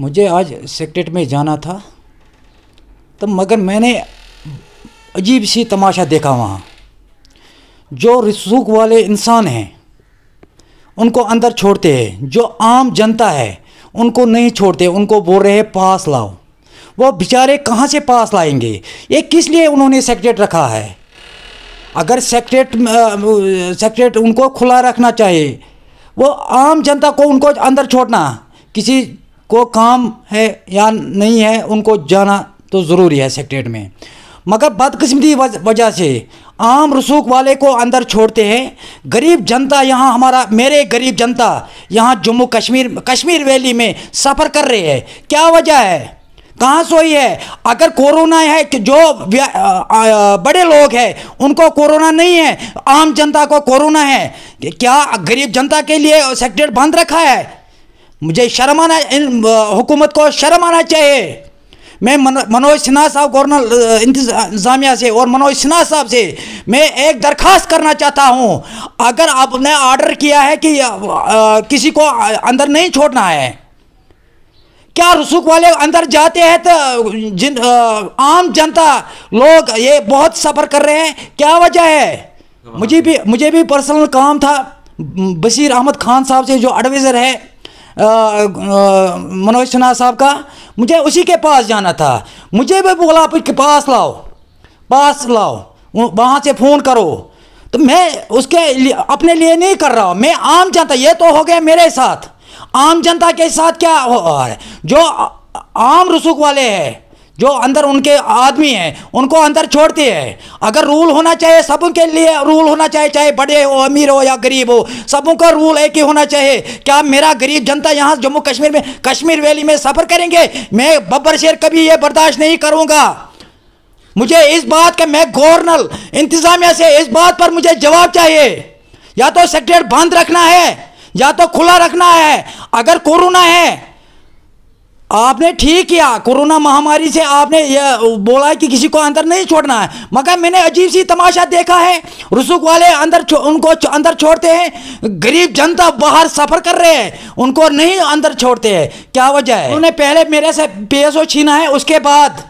मुझे आज सेक्रेट में जाना था तो मगर मैंने अजीब सी तमाशा देखा वहाँ जो रसूख वाले इंसान हैं उनको अंदर छोड़ते हैं जो आम जनता है उनको नहीं छोड़ते उनको बोल रहे हैं पास लाओ वो बेचारे कहाँ से पास लाएंगे ये किस लिए उन्होंने सेक्रेट रखा है अगर सेक्रेट सेक्रेट उनको खुला रखना चाहिए वो आम जनता को उनको अंदर छोड़ना किसी को काम है या नहीं है उनको जाना तो ज़रूरी है सेक्रेट में मगर बदकस्मती वजह से आम रसूख वाले को अंदर छोड़ते हैं गरीब जनता यहाँ हमारा मेरे गरीब जनता यहाँ जम्मू कश्मीर कश्मीर वैली में सफ़र कर रहे हैं क्या वजह है कहाँ सोई है अगर कोरोना है कि जो आ, आ, बड़े लोग हैं उनको कोरोना नहीं है आम जनता को कोरोना है क्या गरीब जनता के लिए सेक्टर बंद रखा है मुझे शर्म आना इन हुकूमत को शर्म आना चाहिए मैं मनोज सिन्हा साहब गवर्नर इंतजामिया से और मनोज सिन्हा साहब से मैं एक दरख्वास्त करना चाहता हूँ अगर आपने ऑर्डर किया है कि किसी को अंदर नहीं छोड़ना है क्या रसूख वाले अंदर जाते हैं तो जिन आम जनता लोग ये बहुत सफ़र कर रहे हैं क्या वजह है मुझे भी मुझे भी पर्सनल काम था बशीर अहमद खान साहब से जो एडवाइज़र है मनोज सिन्हा साहब का मुझे उसी के पास जाना था मुझे भी बोला आप के पास लाओ पास लाओ वहाँ से फ़ोन करो तो मैं उसके लिए अपने लिए नहीं कर रहा हूँ मैं आम जनता ये तो हो गया मेरे साथ आम जनता के साथ क्या हो रहा है जो आम रसूख वाले हैं जो अंदर उनके आदमी हैं उनको अंदर छोड़ती है अगर रूल होना चाहिए सब के लिए रूल होना चाहिए चाहे बड़े हो अमीर हो या गरीब हो सबों का रूल एक ही होना चाहिए क्या मेरा गरीब जनता यहाँ जम्मू कश्मीर में कश्मीर वैली में सफ़र करेंगे मैं बब्बर शेर कभी ये बर्दाश्त नहीं करूँगा मुझे इस बात का मैं गवर्नर इंतज़ामिया से इस बात पर मुझे जवाब चाहिए या तो सेक्रेट बंद रखना है या तो खुला रखना है अगर कोरोना है आपने ठीक किया कोरोना महामारी से आपने यह बोला है कि किसी को अंदर नहीं छोड़ना है मगर मैंने अजीब सी तमाशा देखा है रुसुक वाले अंदर उनको अंदर छोड़ते हैं गरीब जनता बाहर सफ़र कर रहे हैं उनको नहीं अंदर छोड़ते हैं क्या वजह है उन्होंने पहले मेरे से पेसो छीना है उसके बाद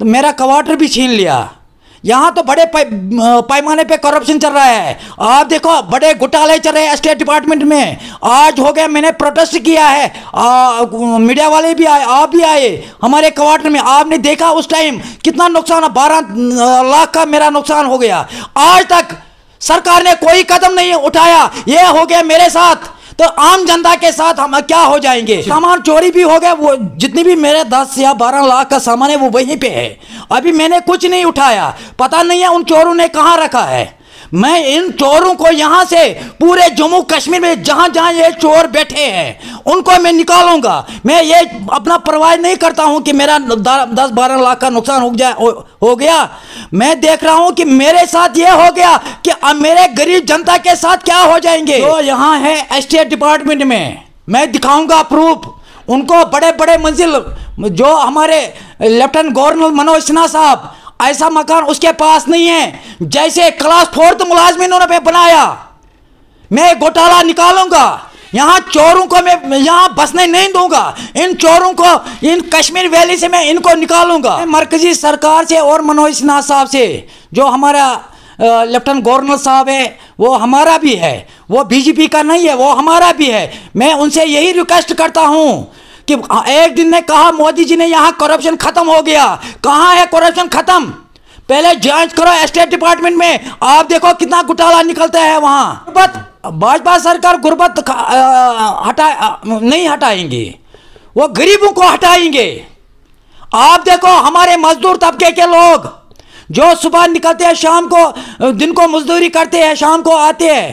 तो मेरा क्वार्टर भी छीन लिया यहाँ तो बड़े पैमाने पे करप्शन चल रहा है आप देखो बड़े घोटाले चल रहे हैं स्टेट डिपार्टमेंट में आज हो गया मैंने प्रोटेस्ट किया है मीडिया वाले भी आए आप भी आए हमारे क्वार्टर में आपने देखा उस टाइम कितना नुकसान बारह लाख का मेरा नुकसान हो गया आज तक सरकार ने कोई कदम नहीं उठाया ये हो गया मेरे साथ तो आम जनता के साथ हम क्या हो जाएंगे सामान चोरी भी हो गया वो जितनी भी मेरे दस या बारह लाख का सामान है वो वहीं पे है अभी मैंने कुछ नहीं उठाया पता नहीं है उन चोरों ने कहाँ रखा है मैं इन चोरों को यहाँ से पूरे जम्मू कश्मीर में जहां जहाँ ये चोर बैठे हैं उनको मैं निकालूंगा मैं ये अपना परवाह नहीं करता हूँ कि मेरा दस बारह लाख का नुकसान हो जाए हो गया मैं देख रहा हूँ कि मेरे साथ ये हो गया कि अब मेरे गरीब जनता के साथ क्या हो जाएंगे तो यहाँ है स्टेट डिपार्टमेंट में मैं दिखाऊंगा प्रूफ उनको बड़े बड़े मंजिल जो हमारे लेफ्टिनेंट गवर्नर मनोज सिन्हा साहब ऐसा मकान उसके पास नहीं है जैसे क्लास फोर्थ मुलाजिम इन्होंने बनाया मैं घोटाला निकालूंगा यहाँ चोरों को मैं यहाँ बसने नहीं दूंगा इन चोरों को इन कश्मीर वैली से मैं इनको निकालूंगा मरकजी सरकार से और मनोज सिन्हा साहब से जो हमारा लेफ्टिनेंट गवर्नर साहब है वो हमारा भी है वो बीजेपी का नहीं है वो हमारा भी है मैं उनसे यही रिक्वेस्ट करता हूँ कि एक दिन ने कहा मोदी जी ने यहाँ करप्शन खत्म हो गया कहाँ है करप्शन खत्म पहले जांच करो स्टेट डिपार्टमेंट में आप देखो कितना घोटाला निकलता है वहाँ भाजपा सरकार गुर्बत हटा नहीं हटाएंगे वो गरीबों को हटाएंगे आप देखो हमारे मजदूर तबके के लोग जो सुबह निकलते हैं शाम को दिन को मजदूरी करते हैं शाम को आते हैं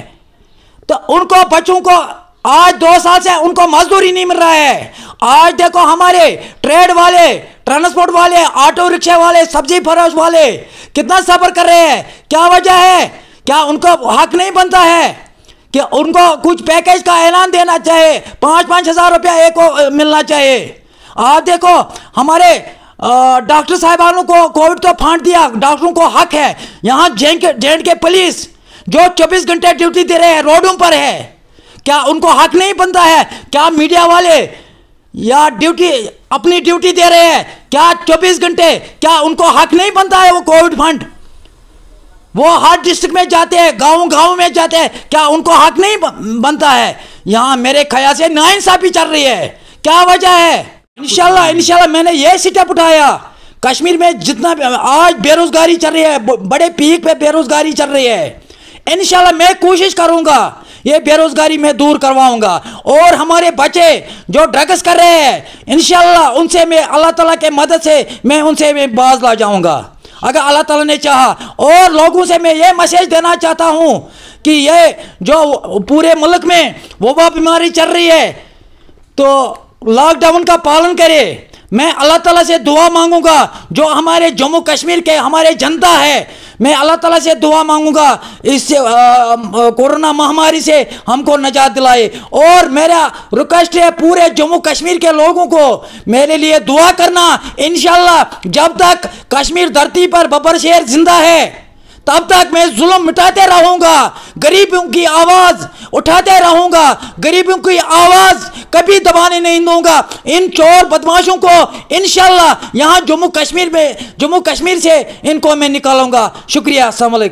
तो उनको बच्चों को आज दो साल से उनको मजदूरी नहीं मिल रहा है आज देखो हमारे ट्रेड वाले ट्रांसपोर्ट वाले ऑटो रिक्शा वाले सब्जी फरोश वाले कितना सफर कर रहे हैं क्या वजह है क्या उनको हक नहीं बनता है कि उनको कुछ पैकेज का ऐलान देना चाहिए पाँच पाँच हज़ार रुपया एक को मिलना चाहिए आज देखो हमारे डॉक्टर साहबानों को कोविड तो फांट दिया डॉक्टरों को हक है यहाँ जे के पुलिस जो चौबीस घंटे ड्यूटी दे रहे हैं रोडों पर है क्या उनको हक नहीं बनता है क्या मीडिया वाले या ड्यूटी अपनी ड्यूटी दे रहे हैं क्या 24 घंटे क्या उनको हक नहीं बनता है वो कोविड फंड वो हर डिस्ट्रिक्ट में जाते हैं गांव गांव में जाते हैं क्या उनको हक नहीं बनता है यहाँ मेरे ख्याल से नाइंसाफी चल रही है क्या वजह है इनशाला इनशाला मैंने ये स्टेप उठाया कश्मीर में जितना आज बेरोजगारी चल रही है बड़े पीक पे बेरोजगारी चल रही है इनशाला मैं कोशिश करूंगा ये बेरोजगारी मैं दूर करवाऊंगा और हमारे बच्चे जो ड्रग्स कर रहे हैं इन उनसे मैं अल्लाह तला के मदद से मैं उनसे मैं बाज ला जाऊंगा अगर अल्लाह तला ने चाहा और लोगों से मैं ये मैसेज देना चाहता हूँ कि ये जो पूरे मुल्क में वबा बीमारी चल रही है तो लॉकडाउन का पालन करे मैं अल्लाह ताला से दुआ मांगूंगा जो हमारे जम्मू कश्मीर के हमारे जनता है मैं अल्लाह तला से दुआ मांगूंगा इस कोरोना महामारी से हमको नजात दिलाए और मेरा रिक्वेस्ट है पूरे जम्मू कश्मीर के लोगों को मेरे लिए दुआ करना इन जब तक कश्मीर धरती पर बबर शेर जिंदा है तब तक मैं जुल्म मिटाते रहूंगा गरीबों की आवाज़ उठाते रहूंगा गरीबों की आवाज़ कभी दबाने नहीं दूंगा इन चोर बदमाशों को इनशाला यहाँ जम्मू कश्मीर में जम्मू कश्मीर से इनको मैं निकालूंगा शुक्रिया असल